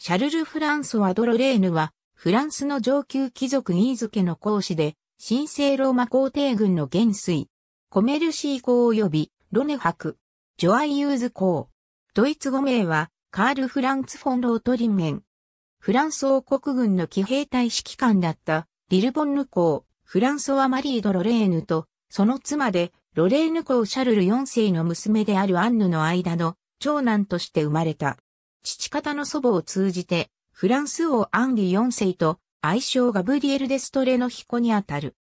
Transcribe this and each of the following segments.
シャルル・フランソワ・ドロレーヌは、フランスの上級貴族イーズ家の公師で、神聖ローマ皇帝軍の元帥、コメルシー公及び、ロネ博、ジョアイユーズ公。ドイツ語名は、カール・フランツ・フォン・ロートリンゲン。フランス王国軍の騎兵隊指揮官だった、リルボンヌ公、フランソワ・マリー・ド・ロレーヌと、その妻で、ロレーヌ公シャルル4世の娘であるアンヌの間の長男として生まれた。父方の祖母を通じて、フランス王アンリ4世と愛称ガブリエル・デストレの彦にあたる。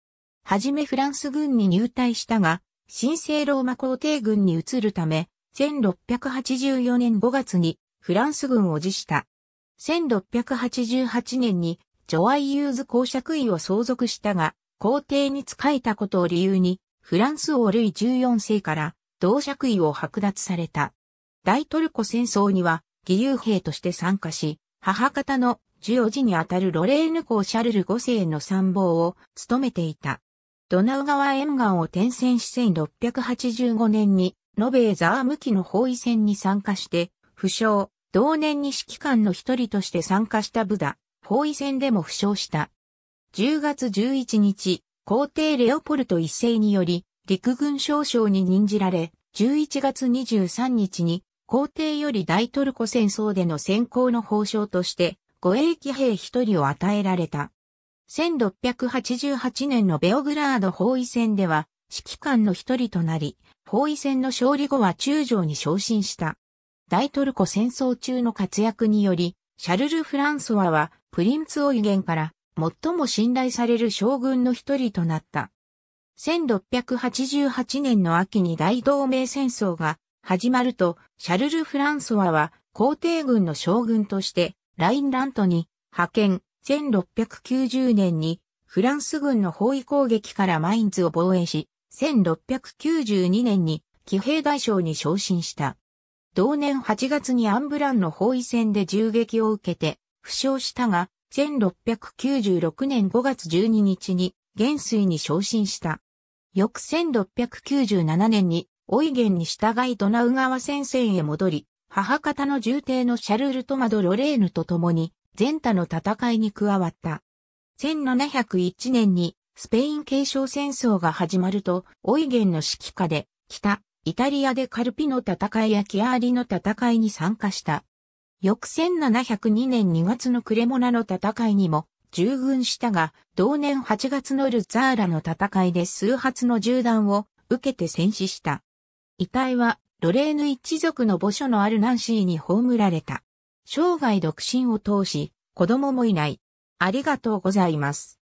はじめフランス軍に入隊したが、新生ローマ皇帝軍に移るため、1684年5月にフランス軍を辞した。1688年にジョアイユーズ公爵位を相続したが、皇帝に仕えたことを理由に、フランス王ルイ14世から同爵位を剥奪された。大トルコ戦争には義勇兵として参加し、母方の十四時にあたるロレーヌ公シャルル5世の参謀を務めていた。ドナウ川沿岸を転戦し1685年に、ノベーザー向きの包囲戦に参加して、負傷、同年に指揮官の一人として参加したブダ、包囲戦でも負傷した。10月11日、皇帝レオポルト一世により、陸軍少将に任じられ、11月23日に皇帝より大トルコ戦争での先行の報奨として、護衛騎兵一人を与えられた。1688年のベオグラード包囲戦では、指揮官の一人となり、包囲戦の勝利後は中将に昇進した。大トルコ戦争中の活躍により、シャルル・フランソワはプリンツ・オイゲンから最も信頼される将軍の一人となった。1688年の秋に大同盟戦争が始まると、シャルル・フランソワは皇帝軍の将軍として、ラインラントに派遣、1690年にフランス軍の包囲攻撃からマインズを防衛し、1692年に騎兵大将に昇進した。同年8月にアンブランの包囲戦で銃撃を受けて負傷したが、1696年5月12日に元帥に昇進した。翌1697年にオイゲンに従いドナウ川戦線へ戻り、母方の重帝のシャルルトマド・ロレーヌと共に、ンタの戦いに加わった。1701年に、スペイン継承戦争が始まると、オイゲンの指揮下で、北、イタリアでカルピの戦いやキアーリの戦いに参加した。翌1702年2月のクレモナの戦いにも従軍したが、同年8月のルザーラの戦いで数発の銃弾を受けて戦死した。遺体はロレーヌ一族の墓所のあるナンシーに葬られた。生涯独身を通し、子供もいない。ありがとうございます。